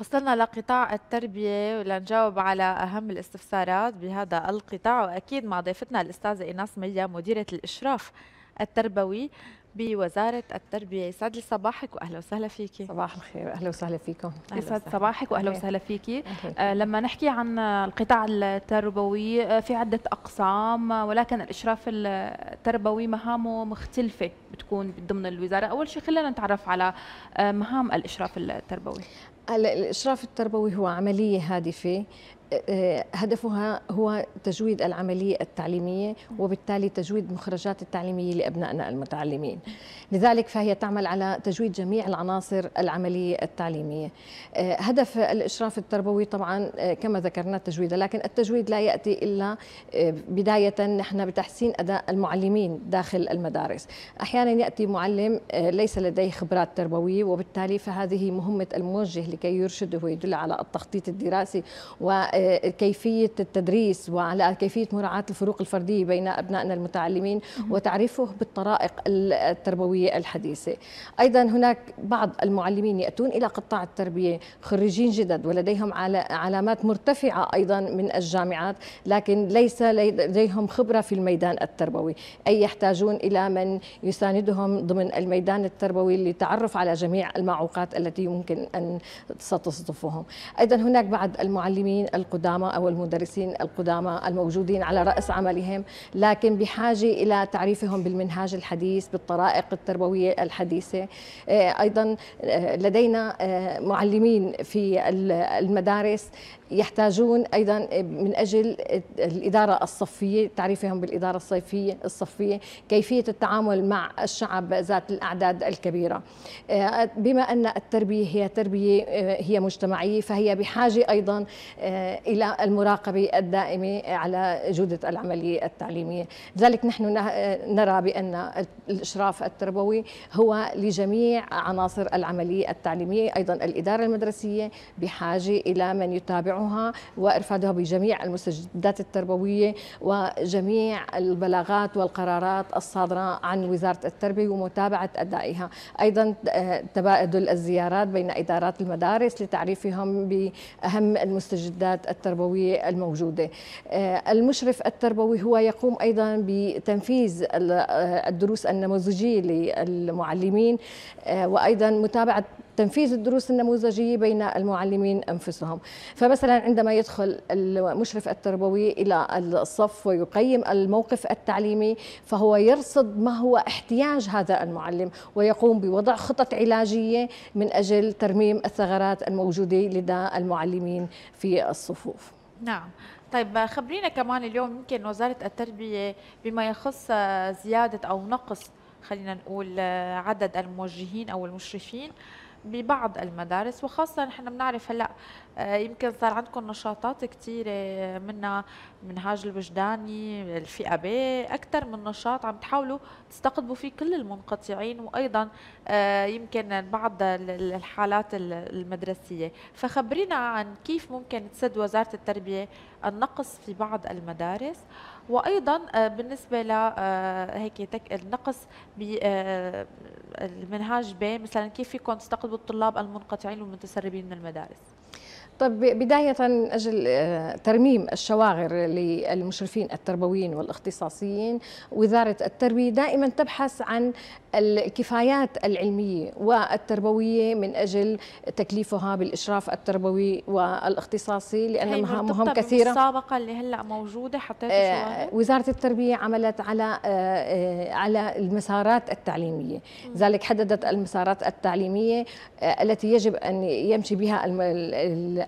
وصلنا لقطاع التربية ولنجاوب على أهم الاستفسارات بهذا القطاع وأكيد مع ضيفتنا الأستاذة إيناس ميا مديرة الإشراف التربوي بوزارة التربية يسعد لي صباحك وأهلا وسهلا فيكي صباح الخير أهلا وسهلا فيكم يسعد صباحك وأهلا وسهلا فيكي أهلا. آه، لما نحكي عن القطاع التربوي آه، في عدة أقسام آه، ولكن الإشراف التربوي مهامه مختلفة بتكون ضمن الوزارة أول شيء خلينا نتعرف على مهام الإشراف التربوي الإشراف التربوي هو عملية هادفة آه، هدفها هو تجويد العملية التعليمية وبالتالي تجويد مخرجات التعليمية لأبنائنا المتعلمين لذلك فهي تعمل على تجويد جميع العناصر العملية التعليمية آه، هدف الإشراف التربوي طبعا آه، كما ذكرنا التجويد لكن التجويد لا يأتي إلا بداية نحن بتحسين أداء المعلمين داخل المدارس أحيانا يأتي معلم ليس لديه خبرات تربوية وبالتالي فهذه مهمة الموجه لكي يرشده ويدل على التخطيط الدراسي و كيفية التدريس وعلى كيفية مراعاة الفروق الفردية بين أبنائنا المتعلمين وتعريفه بالطرائق التربوية الحديثة أيضا هناك بعض المعلمين يأتون إلى قطاع التربية خريجين جدد ولديهم علامات مرتفعة أيضا من الجامعات لكن ليس لديهم خبرة في الميدان التربوي أي يحتاجون إلى من يساندهم ضمن الميدان التربوي للتعرف على جميع المعوقات التي يمكن أن ستصدفهم أيضا هناك بعض المعلمين القدامى أو المدرسين القدامى الموجودين على رأس عملهم لكن بحاجة إلى تعريفهم بالمنهاج الحديث بالطرائق التربوية الحديثة آه، أيضا آه، لدينا آه، معلمين في المدارس يحتاجون ايضا من اجل الاداره الصفيه تعريفهم بالاداره الصيفيه الصفيه كيفيه التعامل مع الشعب ذات الاعداد الكبيره بما ان التربيه هي تربيه هي مجتمعيه فهي بحاجه ايضا إلى المراقبة الدائمة على جودة العملية التعليمية لذلك نحن نرى بأن الإشراف التربوي هو لجميع عناصر العملية التعليمية أيضا الإدارة المدرسية بحاجة إلى من يتابعها وإرفادها بجميع المستجدات التربوية وجميع البلاغات والقرارات الصادرة عن وزارة التربية ومتابعة أدائها أيضا آه، تبادل الزيارات بين إدارات المدارس لتعريفهم بأهم المستجدات التربوية الموجودة آه، المشرف التربوي هو يقوم أيضا بتنفيذ آه، الدروس النموذجية للمعلمين آه، وأيضا متابعة تنفيذ الدروس النموذجية بين المعلمين أنفسهم فمثلا عندما يدخل المشرف التربوي إلى الصف ويقيم الموقف التعليمي فهو يرصد ما هو احتياج هذا المعلم ويقوم بوضع خطط علاجية من أجل ترميم الثغرات الموجودة لدى المعلمين في الصفوف نعم طيب خبرينا كمان اليوم يمكن وزارة التربية بما يخص زيادة أو نقص خلينا نقول عدد الموجهين أو المشرفين ببعض المدارس وخاصة نحن بنعرف هلا آه، يمكن صار عندكم نشاطات كثيرة منها منهاج الوجداني الفئة ب أكثر من نشاط عم تحاولوا تستقطبوا فيه كل المنقطعين وأيضا آه، يمكن بعض الحالات المدرسية فخبرينا عن كيف ممكن تسد وزارة التربية النقص في بعض المدارس وايضا آه، بالنسبه ل آه، هيك النقص بالمنهاج آه، ب مثلا كيف فيكم تستقطبوا الطلاب المنقطعين والمتسربين من المدارس طب بداية أجل ترميم الشواغر للمشرفين التربويين والاختصاصيين وزارة التربية دائما تبحث عن الكفايات العلمية والتربوية من أجل تكليفها بالإشراف التربوي والاختصاصي لأن مهام كثيرة السابقة اللي هلأ موجودة حطيتوا آه وزارة التربية عملت على آه, آه، على المسارات التعليمية ذلك حددت المسارات التعليمية آه التي يجب أن يمشي بها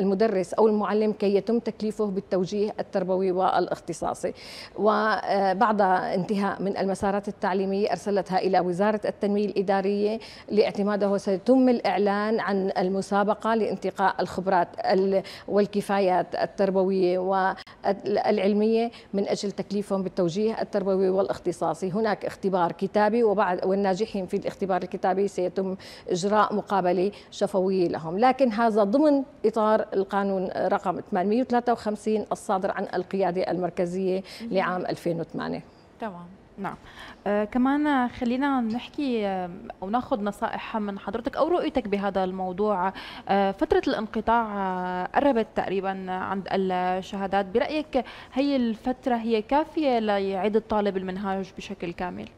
المدرس أو المعلم كي يتم تكليفه بالتوجيه التربوي والاختصاصي وبعد آه، انتهاء من المسارات التعليمية أرسلتها إلى وزارة وزاره التنمية الإدارية لاعتماده سيتم الإعلان عن المسابقة لانتقاء الخبرات والكفايات التربوية والعلمية من أجل تكليفهم بالتوجيه التربوي والاختصاصي هناك اختبار كتابي وبعد والناجحين في الاختبار الكتابي سيتم إجراء مقابلة شفوية لهم لكن هذا ضمن إطار القانون رقم 853 الصادر عن القيادة المركزية لعام 2008 تمام نعم آه كمان خلينا نحكي آه، او ناخذ نصائح من حضرتك او رؤيتك بهذا الموضوع آه فتره الانقطاع آه قربت تقريبا عند الشهادات برايك هي الفتره هي كافيه ليعيد الطالب المنهاج بشكل كامل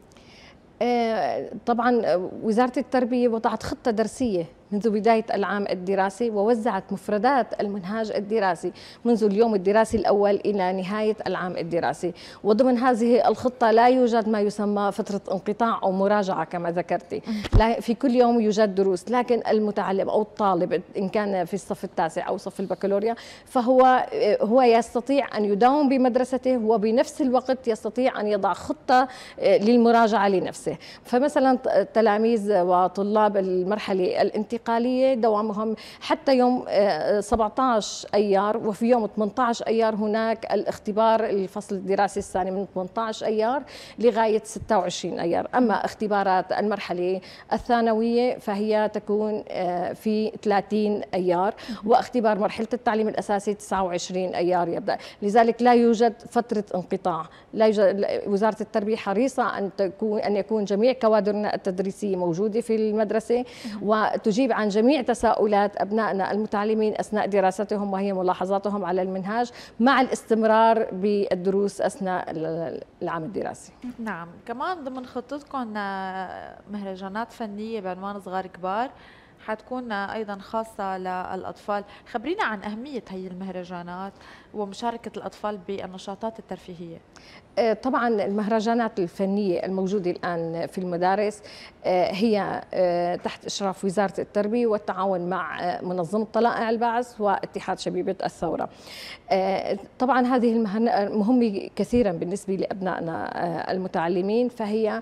آه طبعا آه، وزاره التربيه وضعت خطه درسيه منذ بداية العام الدراسي ووزعت مفردات المنهاج الدراسي منذ اليوم الدراسي الأول إلى نهاية العام الدراسي وضمن هذه الخطة لا يوجد ما يسمى فترة انقطاع أو مراجعة كما ذكرتي لا في كل يوم يوجد دروس لكن المتعلم أو الطالب إن كان في الصف التاسع أو صف البكالوريا فهو هو يستطيع أن يداوم بمدرسته وبنفس الوقت يستطيع أن يضع خطة آه، للمراجعة لنفسه فمثلا تلاميذ وطلاب المرحلة الانتهاء الاعتقالية دوامهم حتى يوم 17 آه، أيار وفي يوم 18 أيار هناك الاختبار الفصل الدراسي الثاني من 18 أيار لغاية 26 أيار أما اختبارات المرحلة الثانوية فهي تكون آه، في 30 أيار واختبار مرحلة التعليم الأساسي 29 أيار يبدأ لذلك لا يوجد فترة انقطاع لا يوجد وزارة التربية حريصة أن تكون أن يكون جميع كوادرنا التدريسية موجودة في المدرسة وتجيب التجويب عن جميع تساؤلات أبنائنا المتعلمين أثناء دراستهم وهي ملاحظاتهم على المنهاج مع الاستمرار بالدروس أثناء العام الدراسي نعم كمان ضمن خطتكم آه، مهرجانات فنية بعنوان صغار كبار حتكون ايضا خاصه للاطفال خبرينا عن اهميه هي المهرجانات ومشاركه الاطفال بالنشاطات الترفيهيه آه، طبعا المهرجانات الفنيه الموجوده الان في المدارس آه، هي آه، تحت اشراف وزاره التربيه والتعاون مع منظمه طلائع البعث واتحاد شبيبه الثوره طبعا هذه مهمه كثيرا بالنسبه لابنائنا المتعلمين فهي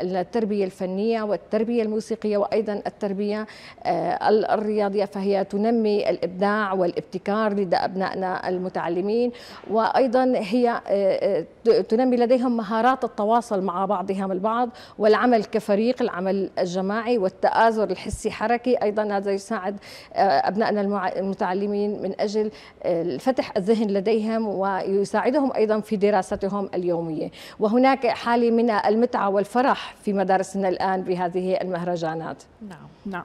التربيه الفنيه والتربيه الموسيقيه وايضا التربيه آه، الرياضية فهي تنمي الإبداع والابتكار لدى أبنائنا المتعلمين وأيضا هي آه، آه، تنمي لديهم مهارات التواصل مع بعضهم البعض والعمل كفريق العمل الجماعي والتآزر الحسي حركي أيضا هذا يساعد أبنائنا المتعلمين من أجل فتح الذهن لديهم ويساعدهم أيضا في دراستهم اليومية وهناك حالة من المتعة والفرح في مدارسنا الآن بهذه المهرجانات نعم نعم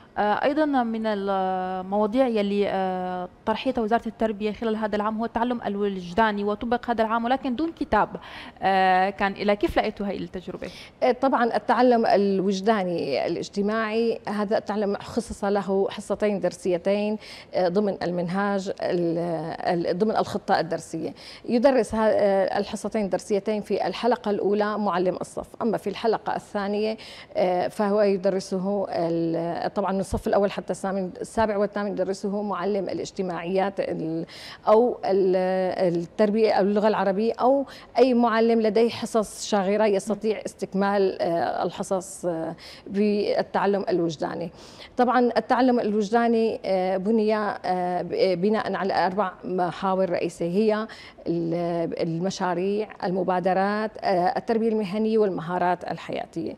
آه، ايضا من المواضيع يلي آه، طرحتها وزاره التربيه خلال هذا العام هو التعلم الوجداني وطبق هذا العام ولكن دون كتاب آه، كان الى كيف لقيتوا هاي التجربه طبعا التعلم الوجداني الاجتماعي هذا التعلم خصص له حصتين درسيتين ضمن المنهاج ضمن الخطه الدرسيه يدرس الحصتين الدرسيتين في الحلقه الاولى معلم الصف اما في الحلقه الثانيه فهو يدرسه طبعا من الصف الاول حتى الثامن السابع والثامن يدرسه معلم الاجتماعيات او التربيه او اللغه العربيه او اي معلم لديه حصص شاغره يستطيع استكمال آه، الحصص آه، بالتعلم الوجداني. طبعا التعلم الوجداني آه، بني بناء على اربع محاور رئيسيه هي المشاريع، المبادرات، التربيه المهنيه والمهارات الحياتيه.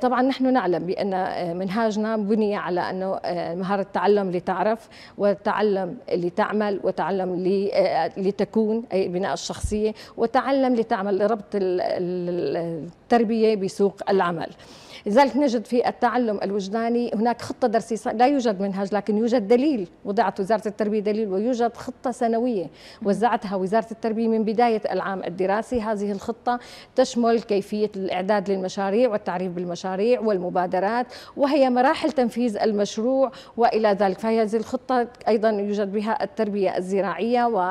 طبعا نحن نعلم بان منهاجنا بني على أنه آه، مهارة التعلم لتعرف وتعلم لتعمل وتعلم لتكون آه، أي بناء الشخصية وتعلم لتعمل لربط التربية بسوق العمل لذلك نجد في التعلم الوجداني هناك خطة درسية لا يوجد منهج لكن يوجد دليل وضعت وزارة التربية دليل ويوجد خطة سنوية وزعتها وزارة التربية من بداية العام الدراسي هذه الخطة تشمل كيفية الإعداد للمشاريع والتعريف بالمشاريع والمبادرات وهي مراحل تنفيذ المشروع وإلى ذلك فهذه الخطة أيضا يوجد بها التربية الزراعية و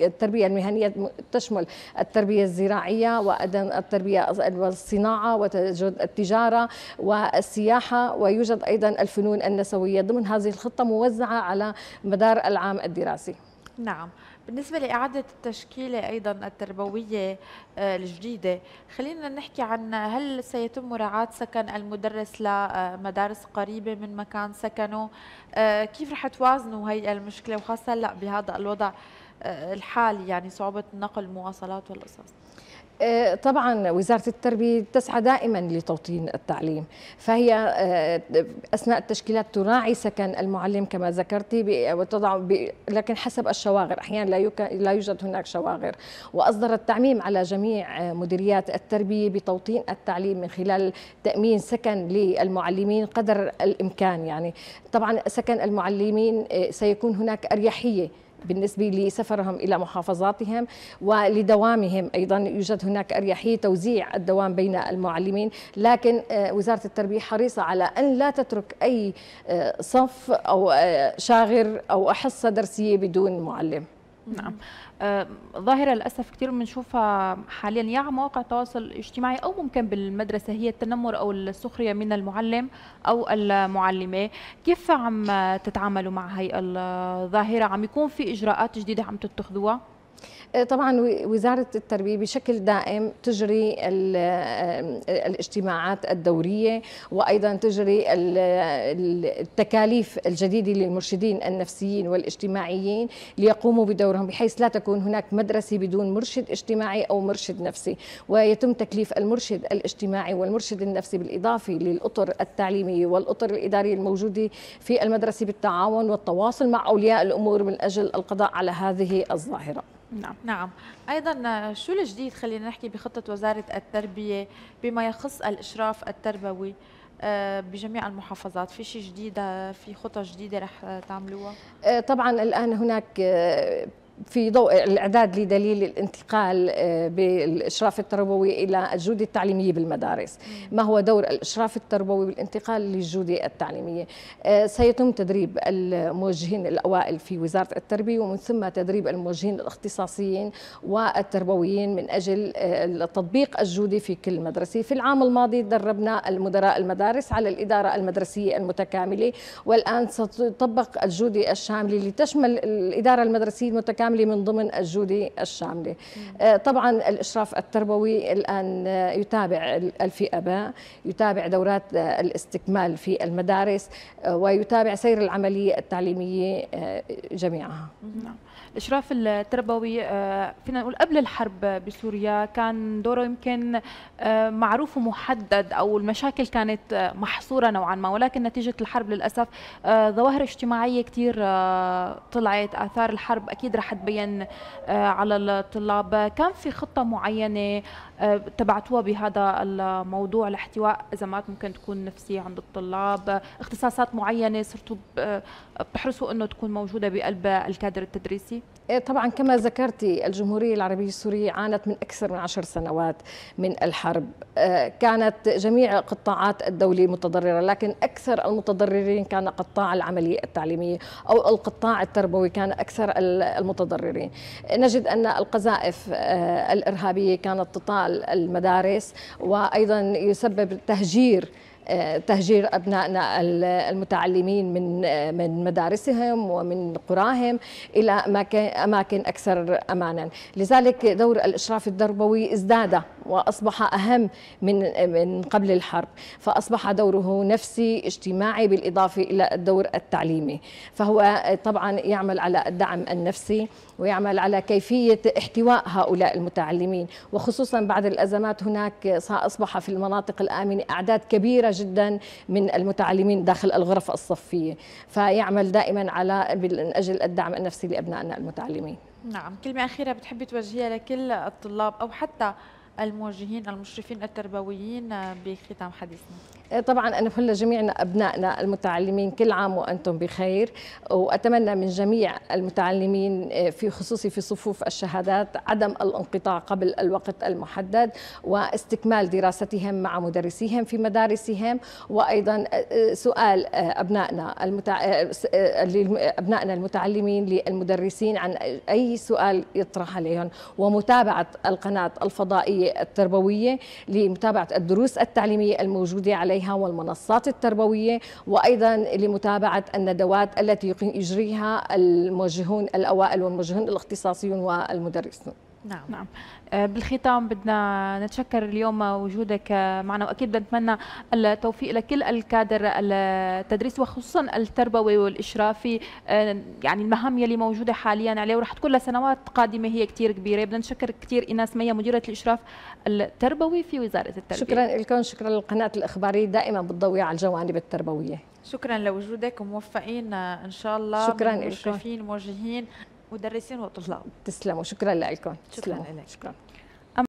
التربية المهنية تشمل التربية الزراعية وأيضا التربية والصناعة والتجارة والسياحة ويوجد أيضا الفنون النسوية ضمن هذه الخطة موزعة على مدار العام الدراسي نعم بالنسبة لإعادة التشكيلة أيضا التربوية آه، الجديدة خلينا نحكي عن هل سيتم مراعاة سكن المدرس لمدارس قريبة من مكان سكنه آه، كيف رح توازنوا هي المشكلة وخاصة هلأ بهذا الوضع الحال يعني صعوبة نقل المواصلات والقصص آه، طبعا وزارة التربية تسعى دائما لتوطين التعليم فهي آه، أثناء التشكيلات تراعي سكن المعلم كما ذكرتي وتضع لكن حسب الشواغر أحيانا لا, لا يوجد هناك شواغر وأصدرت تعميم على جميع آه، مديريات التربية بتوطين التعليم من خلال تأمين سكن للمعلمين قدر الإمكان يعني طبعا سكن المعلمين سيكون هناك أريحية بالنسبة لسفرهم إلى محافظاتهم ولدوامهم أيضا يوجد هناك أريحية توزيع الدوام بين المعلمين لكن آه، وزارة التربية حريصة على أن لا تترك أي آه، صف أو آه، شاغر أو حصة درسية بدون معلم نعم آه ظاهره للاسف كتير بنشوفها حاليا يا على مواقع التواصل الاجتماعي او ممكن بالمدرسه هي التنمر او السخريه من المعلم او المعلمه كيف عم تتعاملوا مع هي الظاهره عم يكون في اجراءات جديده عم تتخذوها آه، طبعا وزارة التربية بشكل دائم تجري آه، الاجتماعات الدورية وأيضا تجري التكاليف الجديدة للمرشدين النفسيين والاجتماعيين ليقوموا بدورهم بحيث لا تكون هناك مدرسة بدون مرشد اجتماعي أو مرشد نفسي ويتم تكليف المرشد الاجتماعي والمرشد النفسي بالإضافة للأطر التعليمية والأطر الإدارية الموجودة في المدرسة بالتعاون والتواصل مع أولياء الأمور من أجل القضاء على هذه الظاهرة نعم نعم ايضا شو الجديد خلينا نحكي بخطه وزاره التربيه بما يخص الاشراف التربوي آه، بجميع المحافظات في شيء جديد آه، في خطة جديدة رح تعملوها آه، طبعا الآن هناك في ضوء الاعداد لدليل الانتقال آه، بالاشراف التربوي الى الجوده التعليميه بالمدارس، ما هو دور الاشراف التربوي بالانتقال للجوده التعليميه؟ آه، سيتم تدريب الموجهين الاوائل في وزاره التربيه ومن ثم تدريب الموجهين الاختصاصيين والتربويين من اجل آه، تطبيق الجوده في كل مدرسه، في العام الماضي دربنا المدراء المدارس على الاداره المدرسيه المتكامله والان ستطبق الجوده الشامله لتشمل الاداره المدرسيه المتكامله الشاملي من ضمن الجودة الشاملة آه، طبعا الإشراف التربوي الآن يتابع الفئة اباء يتابع دورات آه، الاستكمال في المدارس آه، ويتابع سير العملية التعليمية جميعها نعم. الاشراف التربوي آه، فينا نقول قبل الحرب بسوريا كان دوره يمكن آه، معروف ومحدد او المشاكل كانت آه، محصوره نوعا ما ولكن نتيجه الحرب للاسف ظواهر اجتماعيه كثير طلعت اثار الحرب اكيد رح تبين على الطلاب كان في خطه معينه آه، تبعتوها بهذا الموضوع لاحتواء ازمات ممكن تكون نفسيه عند الطلاب آه، اختصاصات معينه صرتوا بتحرصوا آه، انه تكون موجوده بقلب الكادر التدريسي إيه، طبعا كما ذكرتي الجمهوريه العربيه السوريه عانت من اكثر من عشر سنوات من الحرب كانت جميع قطاعات الدوله متضرره لكن اكثر المتضررين كان قطاع العمليه التعليميه او القطاع التربوي كان اكثر المتضررين نجد ان القذائف الارهابيه كانت تطال المدارس وايضا يسبب تهجير آه، تهجير ابنائنا المتعلمين من آه، من مدارسهم ومن قراهم الى اماكن اكثر امانا، لذلك دور الاشراف التربوي ازداد واصبح اهم من من قبل الحرب فاصبح دوره نفسي اجتماعي بالاضافه الى الدور التعليمي فهو طبعا يعمل على الدعم النفسي ويعمل على كيفيه احتواء هؤلاء المتعلمين وخصوصا بعد الازمات هناك اصبح في المناطق الامنه اعداد كبيره جدا من المتعلمين داخل الغرف الصفيه فيعمل دائما على من اجل الدعم النفسي لابنائنا المتعلمين نعم كلمه اخيره بتحبي توجهيها لكل الطلاب او حتى الموجهين المشرفين التربويين بختام حديثنا آه، طبعا أنا أهل جميعنا أبنائنا المتعلمين كل عام وأنتم بخير وأتمنى من جميع المتعلمين آه، في خصوصي في صفوف الشهادات عدم الانقطاع قبل الوقت المحدد واستكمال دراستهم مع مدرسيهم في مدارسهم وأيضا آه، سؤال أبنائنا المتع... أبنائنا المتعلمين للمدرسين عن أي سؤال يطرح عليهم ومتابعة القناة الفضائية التربوية لمتابعة الدروس التعليمية الموجودة عليها والمنصات التربوية وأيضا لمتابعة الندوات التي يجريها الموجهون الأوائل والموجهون الاختصاصيون والمدرسون نعم نعم آه، بالختام بدنا نتشكر اليوم وجودك معنا واكيد بدنا نتمنى التوفيق لكل الكادر التدريس وخصوصا التربوي والاشرافي آه، يعني المهام يلي موجوده حاليا عليه ورح تكون لسنوات قادمه هي كثير كبيره بدنا نشكر كثير ايناس ميا مديره الاشراف التربوي في وزاره التربيه شكرا لكم شكرا للقناه الاخباريه دائما بتضوي على الجوانب التربويه شكرا لوجودك وموفقين آه، ان شاء الله شكرا لكم موجهين مدرسين وطلاب تسلموا شكرا لكم شكرا لك شكرا